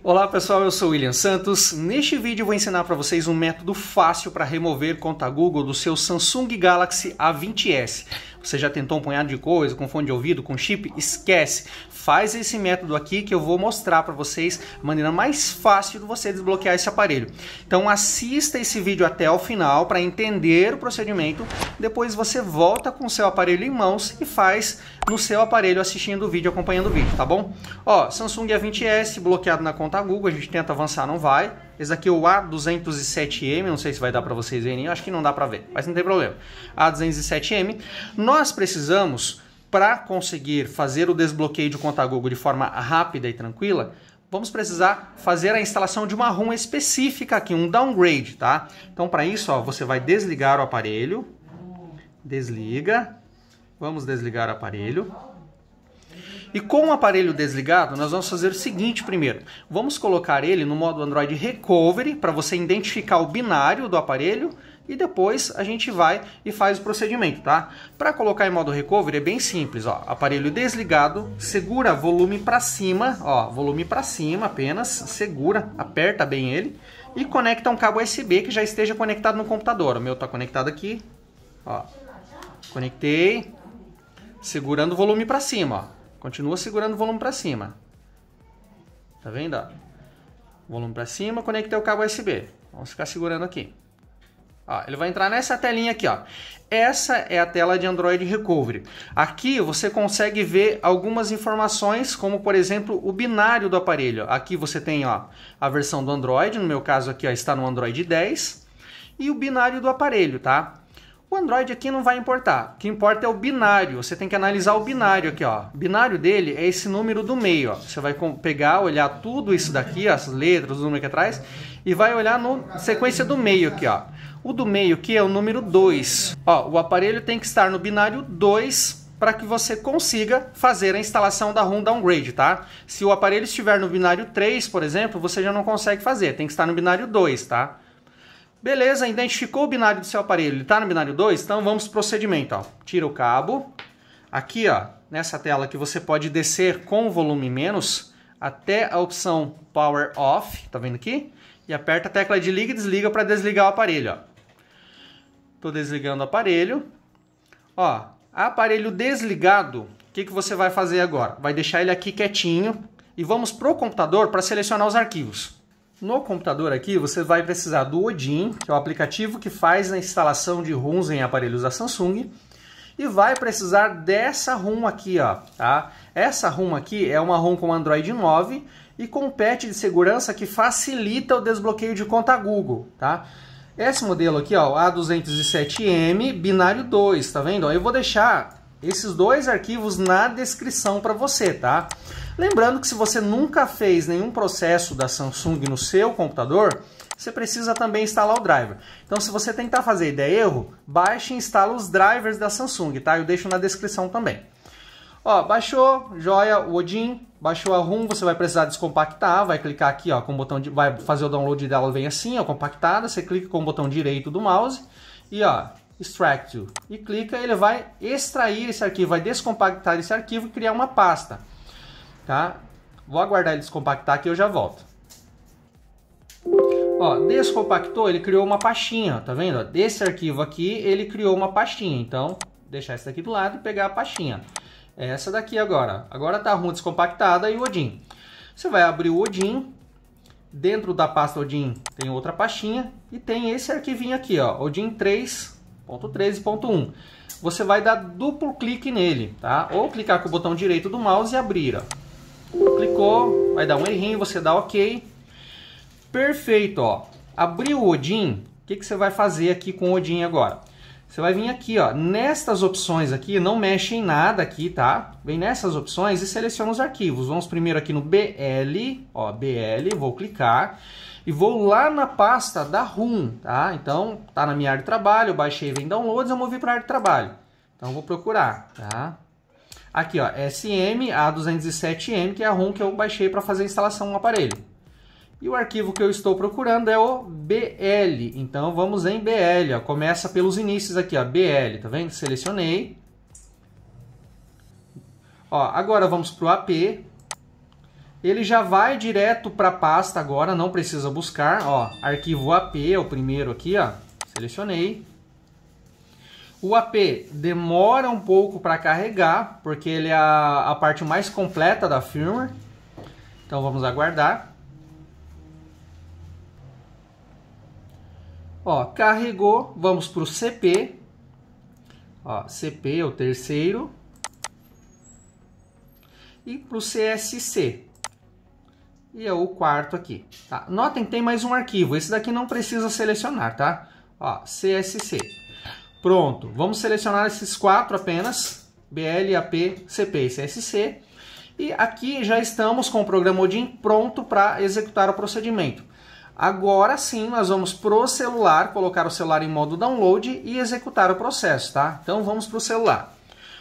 Olá pessoal, eu sou William Santos. Neste vídeo vou ensinar para vocês um método fácil para remover conta Google do seu Samsung Galaxy A20s você já tentou um punhado de coisa, com fone de ouvido, com chip, esquece. Faz esse método aqui que eu vou mostrar para vocês a maneira mais fácil de você desbloquear esse aparelho. Então assista esse vídeo até o final para entender o procedimento, depois você volta com o seu aparelho em mãos e faz no seu aparelho assistindo o vídeo, acompanhando o vídeo, tá bom? Ó, Samsung A20s bloqueado na conta Google, a gente tenta avançar, não vai. Esse aqui é o A207M, não sei se vai dar para vocês verem, eu acho que não dá para ver, mas não tem problema. A207M, nós precisamos, para conseguir fazer o desbloqueio de conta Google de forma rápida e tranquila, vamos precisar fazer a instalação de uma ROM específica aqui, um downgrade, tá? Então, para isso, ó, você vai desligar o aparelho, desliga, vamos desligar o aparelho, e com o aparelho desligado, nós vamos fazer o seguinte primeiro. Vamos colocar ele no modo Android Recovery para você identificar o binário do aparelho e depois a gente vai e faz o procedimento, tá? Para colocar em modo recovery é bem simples, ó. Aparelho desligado, segura volume para cima, ó, volume para cima apenas, segura, aperta bem ele e conecta um cabo USB que já esteja conectado no computador. O meu tá conectado aqui, ó. Conectei, segurando o volume para cima, ó. Continua segurando o volume para cima. Tá vendo? Ó? Volume para cima, conectei o cabo USB. Vamos ficar segurando aqui. Ó, ele vai entrar nessa telinha aqui, ó. Essa é a tela de Android Recovery. Aqui você consegue ver algumas informações, como por exemplo o binário do aparelho. Aqui você tem ó, a versão do Android, no meu caso aqui ó, está no Android 10, e o binário do aparelho, tá? O Android aqui não vai importar. O que importa é o binário. Você tem que analisar o binário aqui, ó. O binário dele é esse número do meio, ó. Você vai pegar, olhar tudo isso daqui, ó, as letras, o número aqui atrás, e vai olhar na sequência do meio aqui, ó. O do meio aqui é o número 2. Ó, o aparelho tem que estar no binário 2 para que você consiga fazer a instalação da ROM downgrade, tá? Se o aparelho estiver no binário 3, por exemplo, você já não consegue fazer, tem que estar no binário 2, tá? Beleza, identificou o binário do seu aparelho, ele está no binário 2, então vamos o procedimento. Ó. Tira o cabo, aqui ó, nessa tela que você pode descer com o volume menos até a opção Power Off, tá vendo aqui? E aperta a tecla de liga e desliga para desligar o aparelho. Estou desligando o aparelho. Ó, aparelho desligado, o que, que você vai fazer agora? Vai deixar ele aqui quietinho e vamos pro computador para selecionar os arquivos. No computador aqui, você vai precisar do Odin, que é o aplicativo que faz a instalação de ROMs em aparelhos da Samsung, e vai precisar dessa ROM aqui, ó, tá? Essa ROM aqui é uma ROM com Android 9 e com um patch de segurança que facilita o desbloqueio de conta Google, tá? Esse modelo aqui, ó, A207M, binário 2, tá vendo? Eu vou deixar esses dois arquivos na descrição para você, tá? Lembrando que se você nunca fez nenhum processo da Samsung no seu computador, você precisa também instalar o driver. Então se você tentar fazer e der erro, baixe e instala os drivers da Samsung, tá? Eu deixo na descrição também. Ó, baixou, joia, o Odin, baixou a ROM, você vai precisar descompactar, vai clicar aqui, ó, com o botão de, vai fazer o download dela, vem assim, ó, compactada, você clica com o botão direito do mouse e ó, extract e clica, ele vai extrair esse arquivo, vai descompactar esse arquivo e criar uma pasta tá? Vou aguardar ele descompactar que eu já volto. Ó, descompactou, ele criou uma pastinha, tá vendo? Desse arquivo aqui, ele criou uma pastinha. Então, deixar essa daqui do lado e pegar a pastinha. É essa daqui agora. Agora tá ruim descompactada e o Odin. Você vai abrir o Odin. Dentro da pasta Odin tem outra pastinha. E tem esse arquivinho aqui, ó. Odin 3.13.1. Você vai dar duplo clique nele, tá? Ou clicar com o botão direito do mouse e abrir, ó. Clicou, vai dar um errinho, você dá OK. Perfeito, ó. Abriu o Odin, o que, que você vai fazer aqui com o Odin agora? Você vai vir aqui, ó, nestas opções aqui, não mexe em nada aqui, tá? Vem nessas opções e seleciona os arquivos. Vamos primeiro aqui no BL, ó, BL, vou clicar e vou lá na pasta da RUM, tá? Então, tá na minha área de trabalho, eu baixei, vem downloads, eu movi para área de trabalho. Então, vou procurar, tá? Aqui, ó, SM-A207M, que é a ROM que eu baixei para fazer a instalação no aparelho. E o arquivo que eu estou procurando é o BL. Então vamos em BL. Ó. Começa pelos inícios aqui, ó. BL, tá vendo? Selecionei. Ó, agora vamos para o AP. Ele já vai direto para a pasta agora, não precisa buscar. Ó, arquivo AP é o primeiro aqui, ó. Selecionei. O AP demora um pouco para carregar, porque ele é a, a parte mais completa da firmware. Então vamos aguardar. Ó, carregou, vamos para o CP. Ó, CP é o terceiro. E para o CSC. E é o quarto aqui. Tá? Notem, tem mais um arquivo. Esse daqui não precisa selecionar, tá? Ó, CSC. Pronto, vamos selecionar esses quatro apenas, BL, AP, CP e CSC. E aqui já estamos com o programa Odin pronto para executar o procedimento. Agora sim, nós vamos pro celular, colocar o celular em modo download e executar o processo, tá? Então vamos pro celular.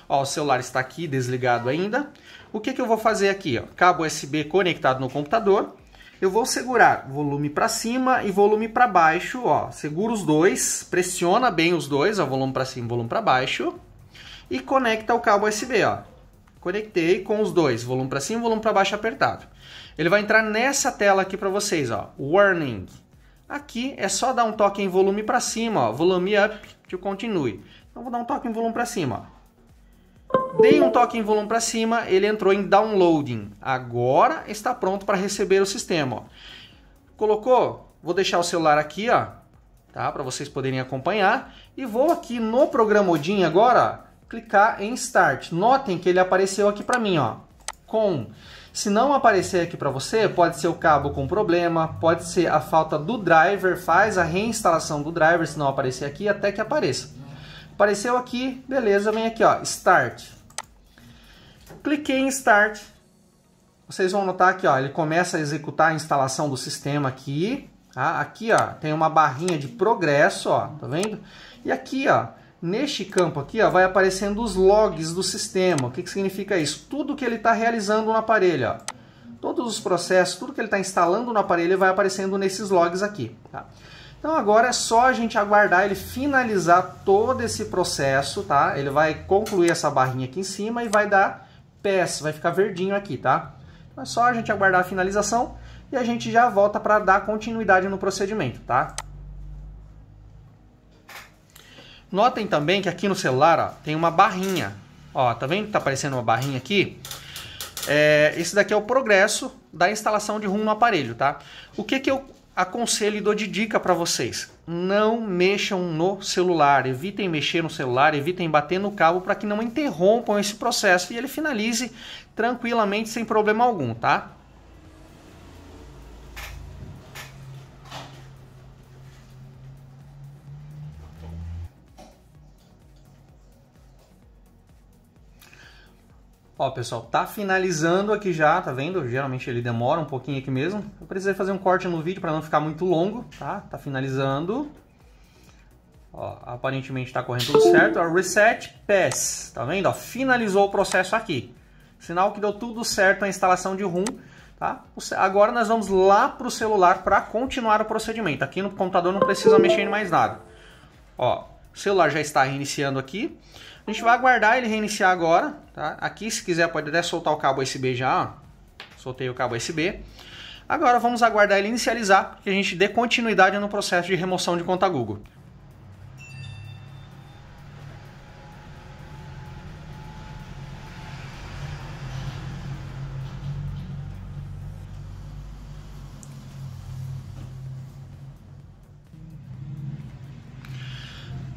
Ó, o celular está aqui desligado ainda. O que, que eu vou fazer aqui? Ó? Cabo USB conectado no computador eu vou segurar volume para cima e volume para baixo, ó. Segura os dois, pressiona bem os dois, ó, volume para cima, volume para baixo, e conecta o cabo USB, ó. Conectei com os dois, volume para cima, volume para baixo apertado. Ele vai entrar nessa tela aqui para vocês, ó, warning. Aqui é só dar um toque em volume para cima, ó, volume up que continue. Então vou dar um toque em volume para cima, ó. Dei um toque em volume para cima, ele entrou em downloading. Agora está pronto para receber o sistema. Ó. Colocou, vou deixar o celular aqui, ó, tá? Para vocês poderem acompanhar. E vou aqui no programa Odin agora, ó, clicar em Start. Notem que ele apareceu aqui para mim, ó, com. Se não aparecer aqui para você, pode ser o cabo com problema, pode ser a falta do driver, faz a reinstalação do driver, se não aparecer aqui, até que apareça. Apareceu aqui, beleza, vem aqui, ó, Start cliquei em Start. Vocês vão notar aqui, ó, ele começa a executar a instalação do sistema aqui. Tá? Aqui ó, tem uma barrinha de progresso, ó, tá vendo? E aqui ó, neste campo aqui ó, vai aparecendo os logs do sistema. O que, que significa isso? Tudo que ele está realizando no aparelho. Ó. Todos os processos, tudo que ele está instalando no aparelho vai aparecendo nesses logs aqui. Tá? Então agora é só a gente aguardar ele finalizar todo esse processo, tá? Ele vai concluir essa barrinha aqui em cima e vai dar pés, vai ficar verdinho aqui, tá? Então é só a gente aguardar a finalização e a gente já volta para dar continuidade no procedimento, tá? Notem também que aqui no celular ó, tem uma barrinha. Ó, tá vendo que tá aparecendo uma barrinha aqui? É, esse daqui é o progresso da instalação de RUM no aparelho, tá? O que, que eu aconselho e dou de dica para vocês? não mexam no celular, evitem mexer no celular, evitem bater no cabo para que não interrompam esse processo e ele finalize tranquilamente sem problema algum, tá? Ó, pessoal, tá finalizando aqui já, tá vendo? Geralmente ele demora um pouquinho aqui mesmo. Eu precisei fazer um corte no vídeo para não ficar muito longo, tá? Tá finalizando. Ó, aparentemente tá correndo tudo certo. Ó, reset pass, tá vendo? Ó, finalizou o processo aqui. Sinal que deu tudo certo a instalação de rum tá? Agora nós vamos lá pro celular para continuar o procedimento. Aqui no computador não precisa mexer em mais nada. Ó, o celular já está reiniciando aqui. A gente vai aguardar ele reiniciar agora, tá? Aqui, se quiser, pode até soltar o cabo USB já, ó. Soltei o cabo USB. Agora vamos aguardar ele inicializar, que a gente dê continuidade no processo de remoção de conta Google.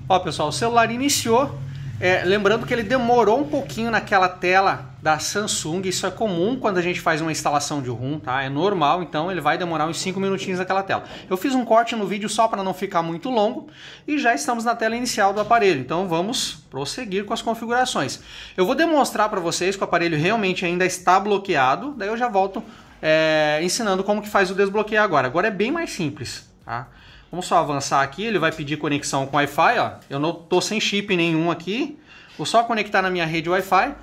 Ó, pessoal, o celular iniciou, é, lembrando que ele demorou um pouquinho naquela tela da Samsung, isso é comum quando a gente faz uma instalação de ROM, tá? É normal, então ele vai demorar uns 5 minutinhos naquela tela. Eu fiz um corte no vídeo só para não ficar muito longo e já estamos na tela inicial do aparelho, então vamos prosseguir com as configurações. Eu vou demonstrar para vocês que o aparelho realmente ainda está bloqueado, daí eu já volto é, ensinando como que faz o desbloqueio agora. Agora é bem mais simples. Tá? Vamos só avançar aqui, ele vai pedir conexão com Wi-Fi, ó. Eu não tô sem chip nenhum aqui. Vou só conectar na minha rede Wi-Fi.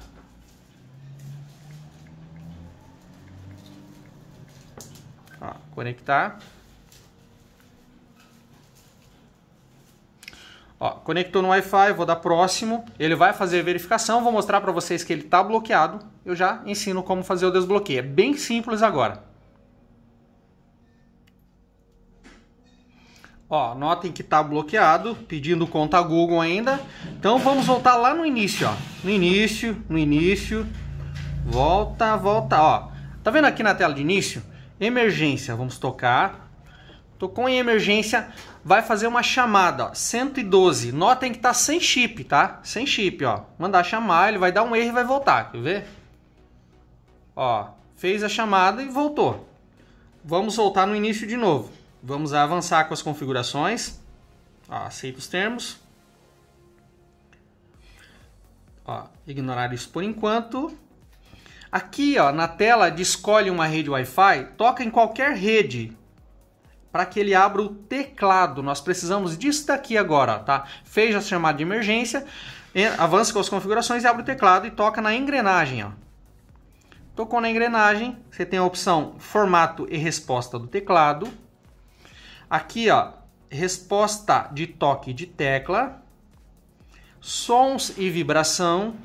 conectar. Ó, conectou no Wi-Fi, vou dar próximo. Ele vai fazer a verificação, vou mostrar para vocês que ele está bloqueado. Eu já ensino como fazer o desbloqueio. É bem simples agora. Ó, notem que está bloqueado, pedindo conta Google ainda. Então vamos voltar lá no início, ó. No início, no início. Volta, volta, ó. Tá vendo aqui na tela de início? Emergência, vamos tocar. Tocou em emergência, vai fazer uma chamada, ó. 112. Notem que tá sem chip, tá? Sem chip, ó. Mandar chamar, ele vai dar um erro e vai voltar, quer ver? Ó, fez a chamada e voltou. Vamos voltar no início de novo. Vamos avançar com as configurações. Ó, os termos. Ó, ignorar isso por enquanto. Aqui ó, na tela de escolhe uma rede Wi-Fi, toca em qualquer rede para que ele abra o teclado. Nós precisamos disso daqui agora, tá? Fez a chamada de emergência, avança com as configurações e abre o teclado e toca na engrenagem, ó. Tocou na engrenagem, você tem a opção formato e resposta do teclado. Aqui, ó, resposta de toque de tecla, sons e vibração.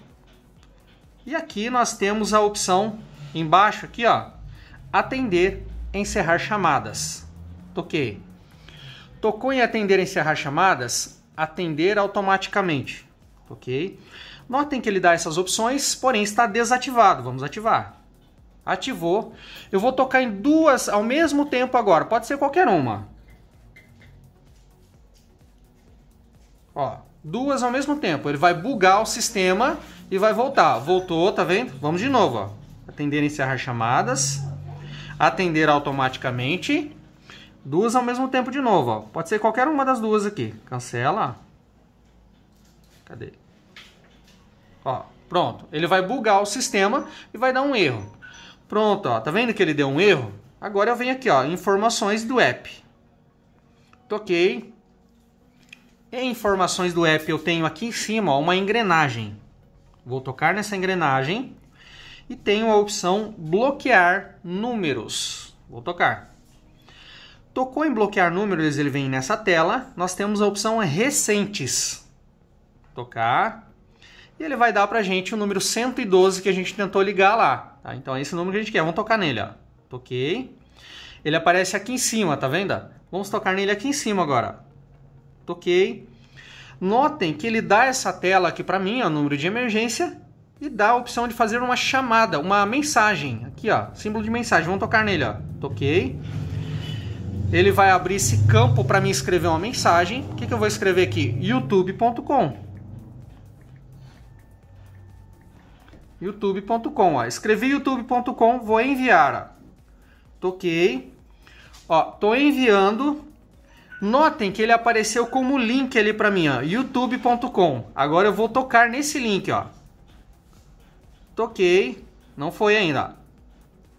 E aqui nós temos a opção embaixo aqui, ó, atender, encerrar chamadas. Toquei. Tocou em atender, encerrar chamadas, atender automaticamente. OK? Notem que ele dá essas opções, porém está desativado. Vamos ativar. Ativou. Eu vou tocar em duas ao mesmo tempo agora. Pode ser qualquer uma. Ó, duas ao mesmo tempo. Ele vai bugar o sistema e vai voltar. Voltou, tá vendo? Vamos de novo, ó. Atender encerrar chamadas. Atender automaticamente. Duas ao mesmo tempo de novo, ó. Pode ser qualquer uma das duas aqui. Cancela. Cadê? Ó, pronto. Ele vai bugar o sistema e vai dar um erro. Pronto, ó. Tá vendo que ele deu um erro? Agora eu venho aqui, ó. Informações do app. Toquei e informações do app eu tenho aqui em cima ó, uma engrenagem. Vou tocar nessa engrenagem e tenho a opção bloquear números. Vou tocar. Tocou em bloquear números, ele vem nessa tela. Nós temos a opção recentes. Tocar. E ele vai dar a gente o número 112 que a gente tentou ligar lá. Tá? Então é esse número que a gente quer. Vamos tocar nele, ó. Toquei. Ele aparece aqui em cima, tá vendo? Vamos tocar nele aqui em cima agora. Toquei. Notem que ele dá essa tela aqui para mim, o número de emergência, e dá a opção de fazer uma chamada, uma mensagem. Aqui, ó, símbolo de mensagem. Vamos tocar nele, ó. Toquei. Ele vai abrir esse campo para mim escrever uma mensagem. O que, que eu vou escrever aqui? youtube.com youtube.com, ó. Escrevi youtube.com, vou enviar, ó. Toquei. Ó, tô enviando Notem que ele apareceu como link ali para mim, youtube.com. Agora eu vou tocar nesse link, ó. Toquei, não foi ainda.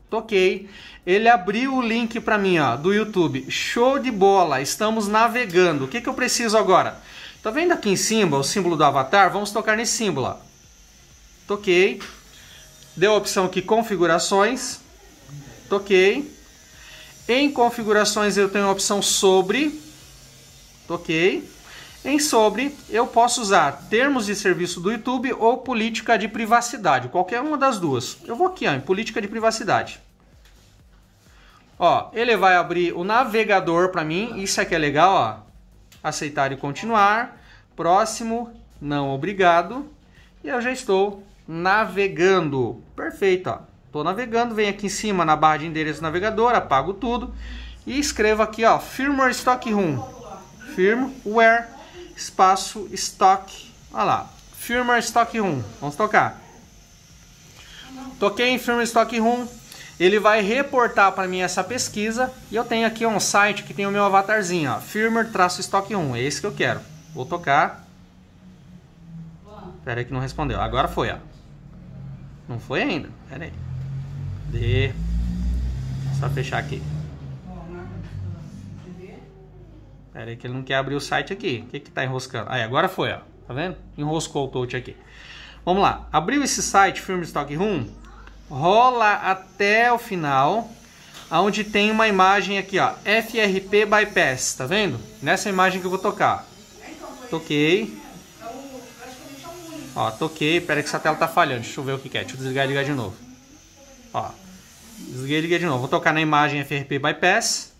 Toquei. Ele abriu o link para mim, ó, do YouTube. Show de bola, estamos navegando. O que, que eu preciso agora? Tá vendo aqui em cima o símbolo do avatar? Vamos tocar nesse símbolo, ó. Toquei. Deu a opção aqui configurações. Toquei. Em configurações eu tenho a opção sobre Toquei. Em sobre, eu posso usar termos de serviço do YouTube ou política de privacidade, qualquer uma das duas. Eu vou aqui ó, em política de privacidade. Ó, ele vai abrir o navegador para mim, isso aqui é legal, ó. Aceitar e continuar. Próximo, não obrigado. E eu já estou navegando. Perfeito, ó. navegando, vem aqui em cima na barra de endereço navegador, apago tudo e escrevo aqui, ó, firmware stock room firmo, where, espaço, stock, olha lá, firmware stock room, vamos tocar. Toquei em firmware stock room, ele vai reportar para mim essa pesquisa, e eu tenho aqui um site que tem o meu avatarzinho, ó, firmware-stock room, é esse que eu quero. Vou tocar. Pera aí que não respondeu, agora foi, ó. Não foi ainda. pera aí. De... Só fechar aqui. Pera aí que ele não quer abrir o site aqui. O que que tá enroscando? Aí, agora foi, ó. Tá vendo? Enroscou o touch aqui. Vamos lá. Abriu esse site, Film Stock Room, rola até o final, onde tem uma imagem aqui, ó. FRP Bypass, tá vendo? Nessa imagem que eu vou tocar. Toquei. Ó, toquei. Pera aí que essa tela tá falhando. Deixa eu ver o que, que é. Deixa eu desligar e ligar de novo. Ó. Desliguei e liguei de novo. Vou tocar na imagem FRP Bypass.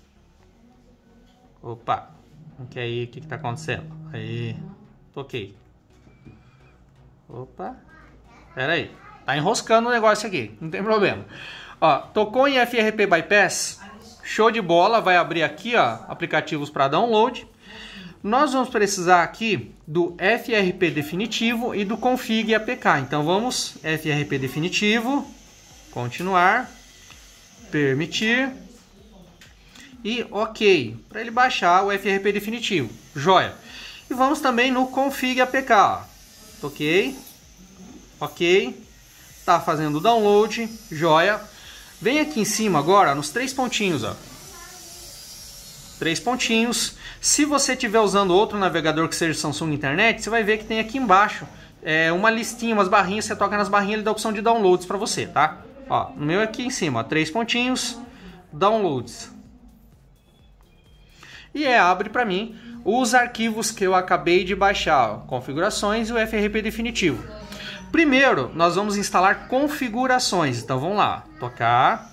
Opa, que aí, o que que tá acontecendo? Aí, toquei. Opa. Pera aí. Tá enroscando o negócio aqui, não tem problema. Ó, tocou em FRP Bypass, show de bola, vai abrir aqui, ó, aplicativos para download. Nós vamos precisar aqui do FRP definitivo e do config APK. Então vamos FRP definitivo, continuar, permitir, e OK, para ele baixar o FRP definitivo. Joia. E vamos também no config APK. Ó. Toquei. OK. Tá fazendo o download. Joia. Vem aqui em cima agora nos três pontinhos, ó. Três pontinhos. Se você estiver usando outro navegador que seja Samsung Internet, você vai ver que tem aqui embaixo é, uma listinha, umas barrinhas. Você toca nas barrinhas, e dá a opção de downloads para você, tá? Ó, no meu aqui em cima, ó, três pontinhos, downloads e é, abre para mim os arquivos que eu acabei de baixar, configurações e o FRP definitivo. Primeiro, nós vamos instalar configurações. Então vamos lá, tocar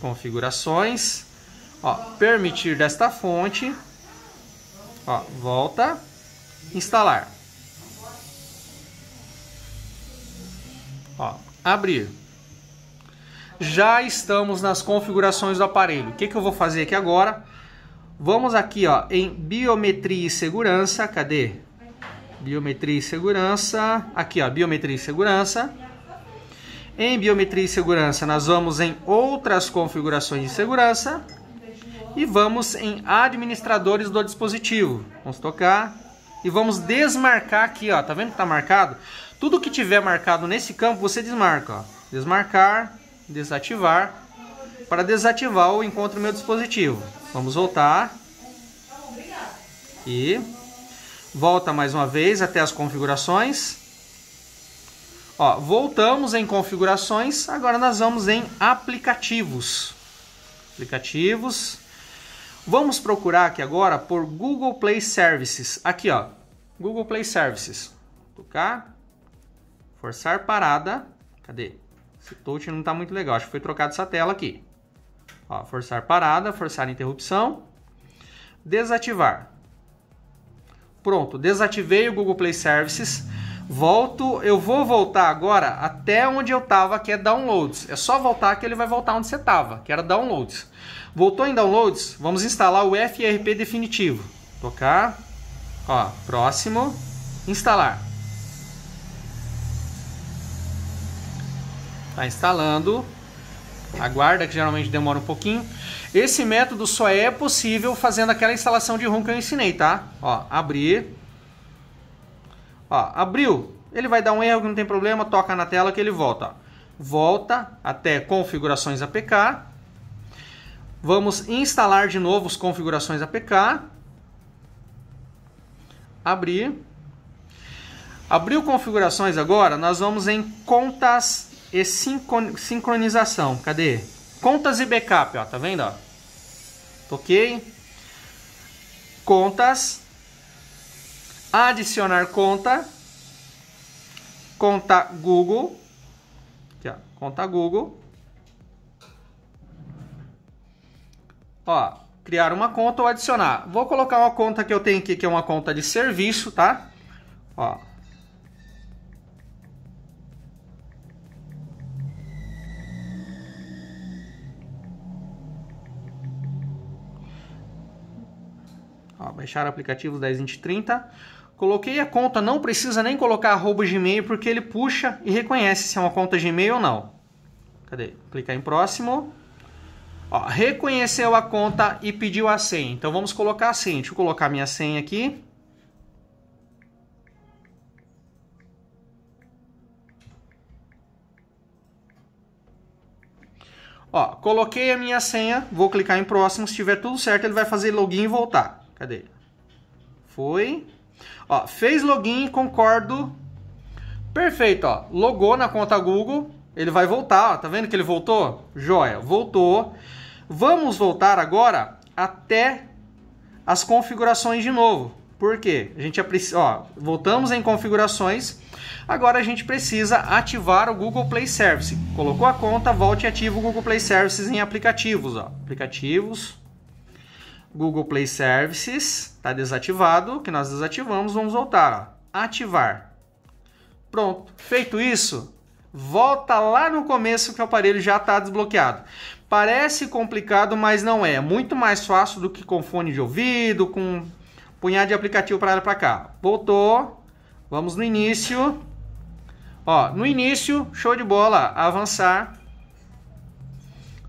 configurações, ó, permitir desta fonte, ó, volta, instalar. Ó, abrir. Já estamos nas configurações do aparelho. O que, que eu vou fazer aqui agora? Vamos aqui ó, em biometria e segurança. Cadê? Biometria e segurança. Aqui, ó, biometria e segurança. Em biometria e segurança, nós vamos em outras configurações de segurança. E vamos em administradores do dispositivo. Vamos tocar. E vamos desmarcar aqui, ó. Tá vendo que tá marcado? Tudo que tiver marcado nesse campo, você desmarca, ó. Desmarcar, desativar. Para desativar o encontro meu dispositivo. Vamos voltar. E volta mais uma vez até as configurações. Ó, voltamos em configurações, agora nós vamos em aplicativos. Aplicativos. Vamos procurar aqui agora por Google Play Services. Aqui, ó. Google Play Services. tocar. Forçar parada. Cadê? Esse touch não está muito legal. Acho que foi trocado essa tela aqui. Ó, forçar parada, forçar interrupção, desativar. Pronto, desativei o Google Play Services. Volto, eu vou voltar agora até onde eu estava, que é downloads. É só voltar que ele vai voltar onde você estava, que era downloads. Voltou em downloads, vamos instalar o FRP definitivo. Tocar, ó, próximo, instalar. Está instalando, aguarda que geralmente demora um pouquinho. Esse método só é possível fazendo aquela instalação de ROM que eu ensinei, tá? Ó, abrir. Ó, abriu. Ele vai dar um erro que não tem problema, toca na tela que ele volta. Volta até configurações APK. Vamos instalar de novo os configurações APK. Abrir. Abriu configurações agora, nós vamos em contas e sincronização. Cadê? Contas e backup, ó, tá vendo? Ó? Toquei. Contas. Adicionar conta. Conta Google. Aqui, ó, conta Google. Ó, criar uma conta ou adicionar. Vou colocar uma conta que eu tenho aqui, que é uma conta de serviço, tá? Ó, baixar aplicativos 30. Coloquei a conta, não precisa nem colocar arroba Gmail, porque ele puxa e reconhece se é uma conta Gmail ou não. Cadê? Clicar em próximo. Ó, reconheceu a conta e pediu a senha. Então vamos colocar a senha. Deixa eu colocar minha senha aqui. Ó, coloquei a minha senha, vou clicar em próximo, se tiver tudo certo ele vai fazer login e voltar. Cadê Foi. Ó, fez login, concordo. Perfeito, ó. Logou na conta Google. Ele vai voltar, ó. Tá vendo que ele voltou? Joia, voltou. Vamos voltar agora até as configurações de novo. Por quê? A gente precisa, ó, voltamos em configurações. Agora a gente precisa ativar o Google Play Service. Colocou a conta, volte e ativa o Google Play Services em aplicativos, ó. Aplicativos. Google Play Services está desativado, que nós desativamos, vamos voltar, ó, ativar. Pronto, feito isso, volta lá no começo que o aparelho já está desbloqueado. Parece complicado, mas não é. Muito mais fácil do que com fone de ouvido, com um punhado de aplicativo para lá para cá. Voltou, vamos no início. Ó, no início, show de bola, avançar.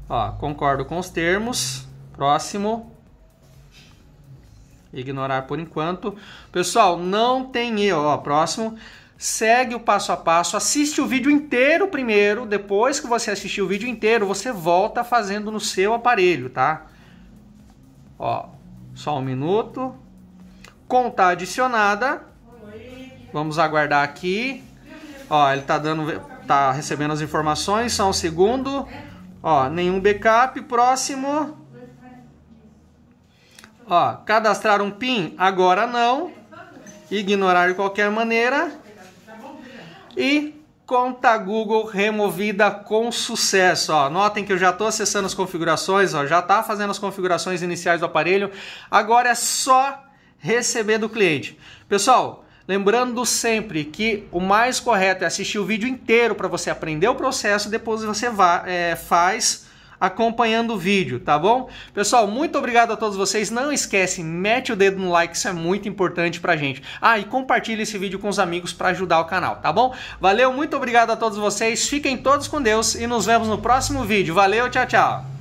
Ó, concordo com os termos. Próximo. Ignorar por enquanto. Pessoal, não tem erro. Ó, próximo. Segue o passo a passo, assiste o vídeo inteiro primeiro. Depois que você assistir o vídeo inteiro, você volta fazendo no seu aparelho, tá? Ó, só um minuto. Conta adicionada. Vamos aguardar aqui. Ó, ele tá dando, tá recebendo as informações. Só um segundo. Ó, nenhum backup. Próximo. Ó, cadastrar um PIN? Agora não. Ignorar de qualquer maneira. E conta Google removida com sucesso. Ó, notem que eu já estou acessando as configurações, ó, já está fazendo as configurações iniciais do aparelho. Agora é só receber do cliente. Pessoal, lembrando sempre que o mais correto é assistir o vídeo inteiro para você aprender o processo, depois você vai, é, eh, faz acompanhando o vídeo, tá bom? Pessoal, muito obrigado a todos vocês. Não esquece, mete o dedo no like, isso é muito importante pra gente. Ah, e compartilha esse vídeo com os amigos para ajudar o canal, tá bom? Valeu, muito obrigado a todos vocês. Fiquem todos com Deus e nos vemos no próximo vídeo. Valeu, tchau, tchau.